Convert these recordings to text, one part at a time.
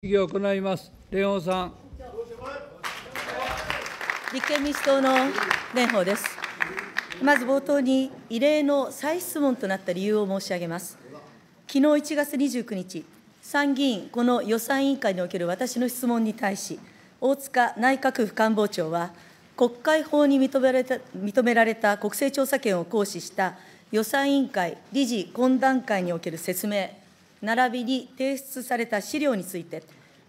議を行います。蓮舫さん。立憲民主党の蓮舫です。まず冒頭に異例の再質問となった理由を申し上げます。昨日1月29日、参議院この予算委員会における私の質問に対し、大塚内閣府官房長は、国会法に認められた認められた国政調査権を行使した予算委員会理事懇談会における説明並びに提出された資料について、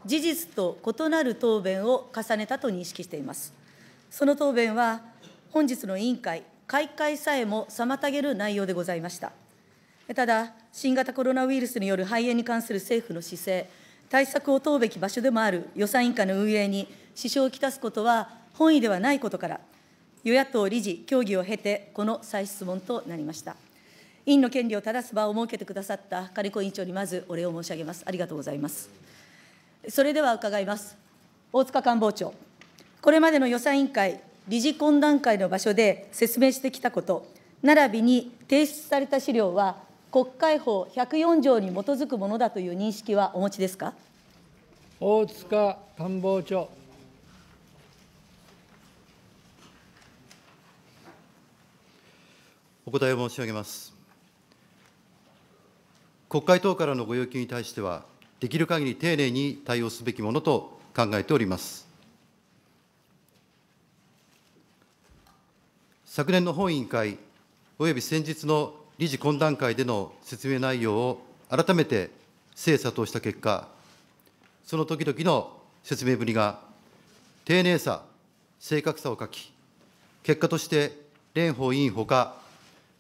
事実と異なる答弁を重ねたと認識しています。その答弁は、本日の委員会、開会さえも妨げる内容でございました。ただ、新型コロナウイルスによる肺炎に関する政府の姿勢、対策を問うべき場所でもある予算委員会の運営に支障をきたすことは本意ではないことから、与野党理事協議を経て、この再質問となりました。委員の権利を正す場を設けてくださった金子委員長にまずお礼を申し上げます。ありがとうございます。それでは伺います。大塚官房長、これまでの予算委員会、理事懇談会の場所で説明してきたこと、並びに提出された資料は、国会法104条に基づくものだという認識はお持ちですか大塚官房長。お答えを申し上げます。国会等からのご要求に対しては、できる限り丁寧に対応すべきものと考えております。昨年の本委員会、および先日の理事懇談会での説明内容を改めて精査とした結果、その時々の説明ぶりが、丁寧さ、正確さを欠き、結果として蓮舫委員ほか、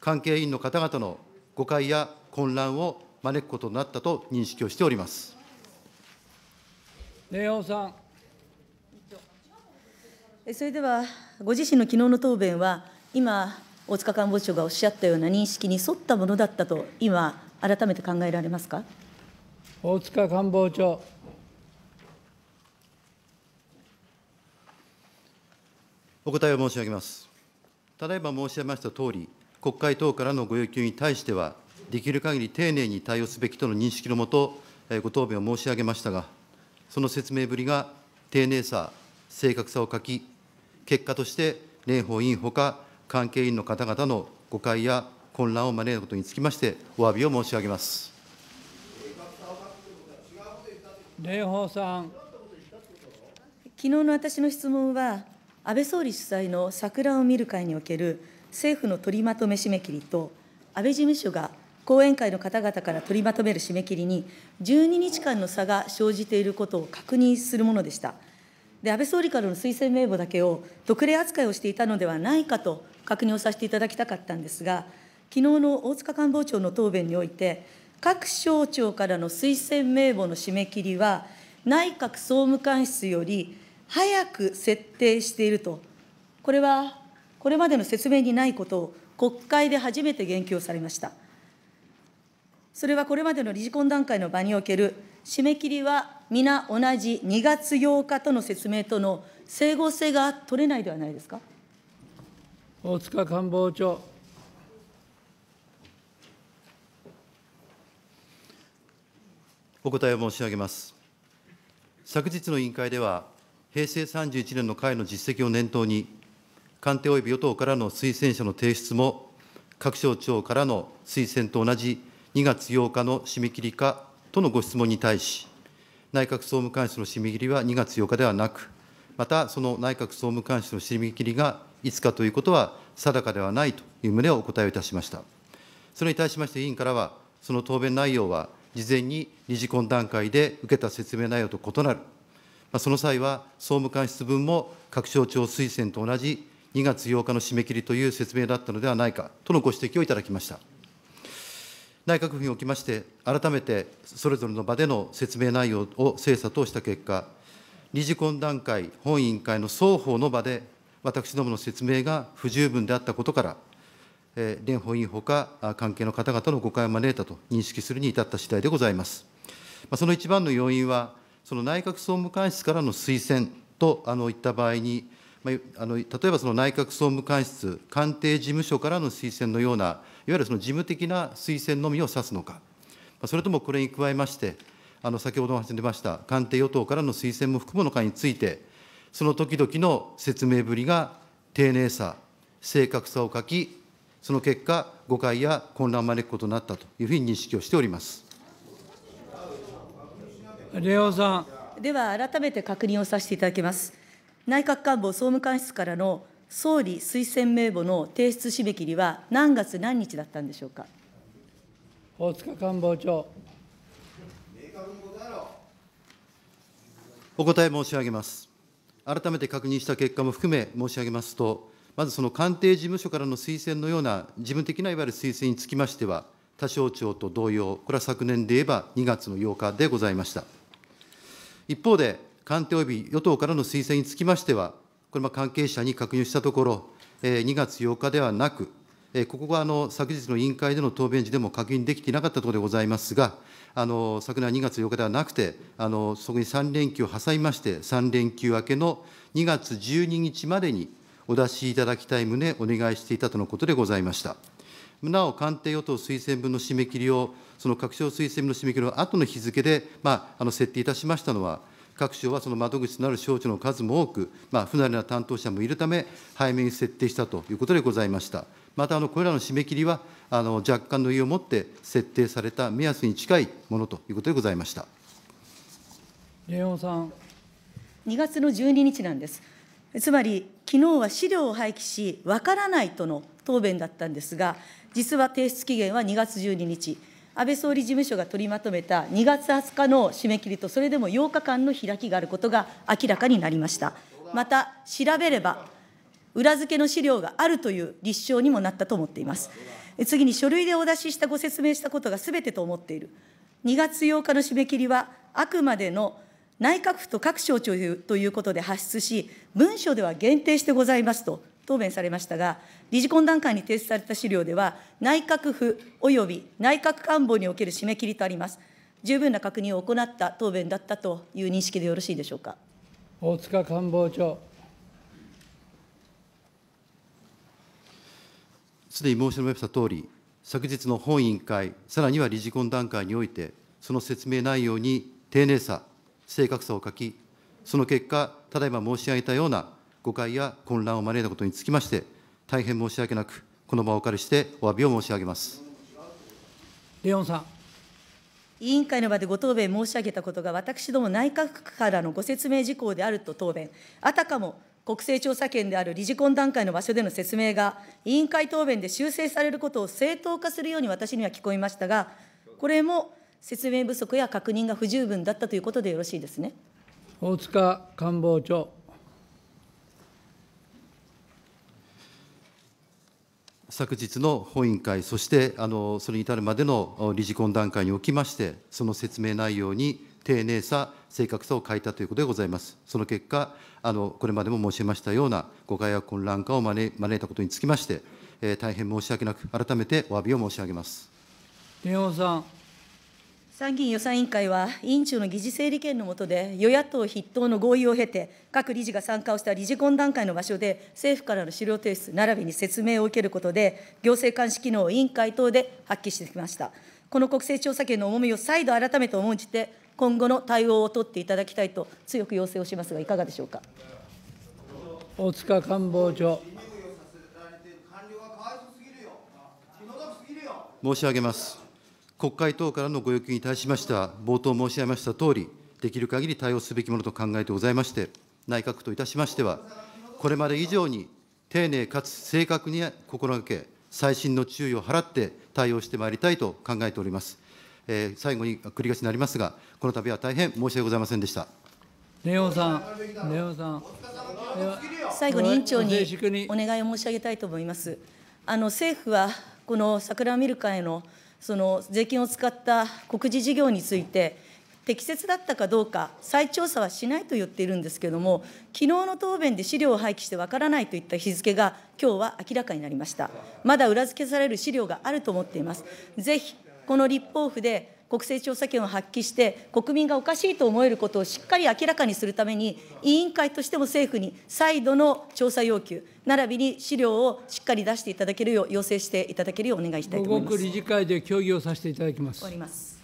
関係委員の方々の誤解や混乱を招くことになったと認識をしております。根尾さんそれでは、ご自身の昨日の答弁は、今、大塚官房長がおっしゃったような認識に沿ったものだったと、今、改めて考えられますか大塚官房長。お答えを申し上げます。ただいま申し上げましたとおり、国会等からのご要求に対しては、できる限り丁寧に対応すべきとの認識のもと、ご答弁を申し上げましたが、その説明ぶりが丁寧さ、正確さを欠き、結果として蓮舫委員ほか関係委員の方々の誤解や混乱を招いたことにつきまして、お詫びを申し上げます。蓮舫さん。昨日の私の質問は、安倍総理主催の桜を見る会における政府の取りまとめ締め切りと、安倍事務所が後援会の方々から取りまとめる締め切りに、12日間の差が生じていることを確認するものでした。で安倍総理からの推薦名簿だけを特例扱いをしていたのではないかと確認をさせていただきたかったんですが、昨日の大塚官房長の答弁において、各省庁からの推薦名簿の締め切りは、内閣総務官室より早く設定していると、これはこれまでの説明にないことを国会で初めて言及をされました。それはこれまでの理事懇談会の場における締め切りは皆同じ2月8日との説明との整合性が取れないではないですか。大塚官房長。お答えを申し上げます。昨日の委員会では、平成31年の会の実績を念頭に、官邸及び与党からの推薦者の提出も、各省庁からの推薦と同じ2月8日の締め切りかとのご質問に対し、内閣総務監視の締め切りは2月8日ではなく、またその内閣総務監視の締め切りがいつかということは定かではないという旨をお答えをいたしました。それに対しまして、委員からは、その答弁内容は、事前に理事懇談会で受けた説明内容と異なる、まあ、その際は総務官室分も各省庁推薦と同じ2月8日の締め切りという説明だったのではないかとのご指摘をいただきました。内閣府におきまして、改めてそれぞれの場での説明内容を精査とした結果、理事懇談会、本委員会の双方の場で、私どもの説明が不十分であったことから、連邦委員ほか関係の方々の誤解を招いたと認識するに至った次第でございます。その一番の要因は、その内閣総務官室からの推薦とあのいった場合に、まあ、あの例えばその内閣総務官室、官邸事務所からの推薦のような、いわゆるその事務的な推薦のみを指すのか、それともこれに加えまして、あの先ほども話に出ました、官邸与党からの推薦も含むのかについて、その時々の説明ぶりが丁寧さ、正確さを欠き、その結果、誤解や混乱を招くことになったというふうに認識をしております。レオさん。では、改めて確認をさせていただきます。内閣官房総務官室からの総理推薦名簿の提出締め切りは何月何日だったんでしょうか。大塚官房長。お答え申し上げます。改めて確認した結果も含め申し上げますと、まずその官邸事務所からの推薦のような事務的ないわゆる推薦につきましては、他省庁と同様、これは昨年で言えば2月の8日でございました。一方で、官邸及び与党からの推薦につきましては、これも関係者に確認したところ、2月8日ではなく、ここが昨日の委員会での答弁時でも確認できていなかったところでございますが、昨年2月8日ではなくて、そこに3連休を挟みまして、3連休明けの2月12日までにお出しいただきたい旨、お願いしていたとのことでございました。なお、官邸与党推薦分の締め切りを、その各省推薦分の締め切りの後の日付で、まあ、設定いたしましたのは、各省はその窓口となる省庁の数も多く、まあ、不慣れな担当者もいるため、早めに設定したということでございました。また、これらの締め切りは、あの若干の意を持って設定された目安に近いものということでございました。レさん。2月の12日なんです。つまり、昨日は資料を廃棄し、わからないとの答弁だったんですが、実は提出期限は2月12日、安倍総理事務所が取りまとめた2月20日の締め切りと、それでも8日間の開きがあることが明らかになりました。また、調べれば、裏付けの資料があるという立証にもなったと思っています。次に書類でお出ししたご説明したことがすべてと思っている。2月8日の締め切りは、あくまでの内閣府と各省庁ということで発出し、文書では限定してございますと答弁されましたが、理事懇談会に提出された資料では、内閣府及び内閣官房における締め切りとあります。十分な確認を行った答弁だったという認識でよろしいでしょうか。大塚官房長。すでに申し上げましたとおり、昨日の本委員会、さらには理事懇談会において、その説明内容に丁寧さ、正確さを書き、その結果、ただいま申し上げたような誤解や混乱を招いたことにつきまして、大変申し訳なく、この場をお借りしてお詫びを申し上げます。レオンさん。委員会の場でご答弁申し上げたことが、私ども内閣府からのご説明事項であると答弁、あたかも国政調査権である理事懇談会の場所での説明が、委員会答弁で修正されることを正当化するように私には聞こえましたが、これも説明不足や確認が不十分だったということでよろしいですね。大塚官房長。昨日の本委員会、そしてあのそれに至るまでの理事懇談会におきまして、その説明内容に丁寧さ、正確さを欠いたということでございます。その結果、あのこれまでも申しましたような誤解や混乱化を招いたことにつきまして、えー、大変申し訳なく、改めてお詫びを申し上げます。さん参議院予算委員会は、委員長の議事整理権の下で、与野党筆頭の合意を経て、各理事が参加をした理事懇談会の場所で、政府からの資料提出並びに説明を受けることで、行政監視機能を委員会等で発揮してきました。この国政調査権の重みを再度改めて重んじて、今後の対応を取っていただきたいと、強く要請をしますが、いかがでしょうか。大塚官房長。申し上げます。国会等からのご要求に対しましては、冒頭申し上げましたとおり、できる限り対応すべきものと考えてございまして、内閣といたしましては、これまで以上に丁寧かつ正確に心がけ、細心の注意を払って対応してまいりたいと考えております。えー、最後に繰り返しになりますが、この度は大変申し訳ございませんでした。根尾さん、根尾さん。最後に委員長にお願いを申し上げたいと思います。あの政府はこの桜ミルカへのその税金を使った告示事業について、適切だったかどうか、再調査はしないと言っているんですけれども、きのうの答弁で資料を廃棄してわからないといった日付が、今日は明らかになりました。まだ裏付けされる資料があると思っています。ぜひこの立法府で国政調査権を発揮して、国民がおかしいと思えることをしっかり明らかにするために、委員会としても政府に再度の調査要求、並びに資料をしっかり出していただけるよう、要請していただけるようお願いしたいと思います。理事会で協議をさせていただきます。終わります。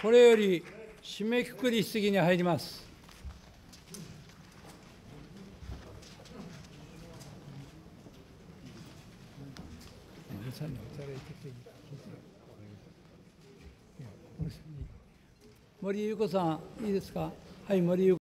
これより締めくくり質疑に入ります。森裕子さんいいですかはい森子。